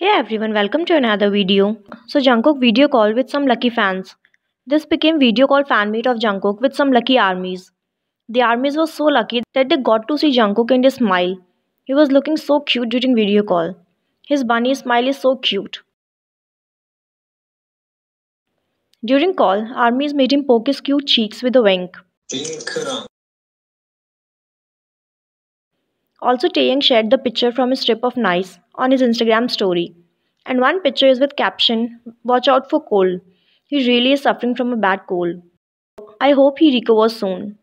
Hey everyone, welcome to another video. So Jungkook video call with some lucky fans. This became video call fan meet of Jungkook with some lucky armies. The armies were so lucky that they got to see Jungkook and his smile. He was looking so cute during video call. His bunny smile is so cute. During call, armies made him poke his cute cheeks with a wink. Uh, Also, Taeyang shared the picture from his trip of Nice on his Instagram story. And one picture is with caption, Watch out for cold. He really is suffering from a bad cold. I hope he recovers soon.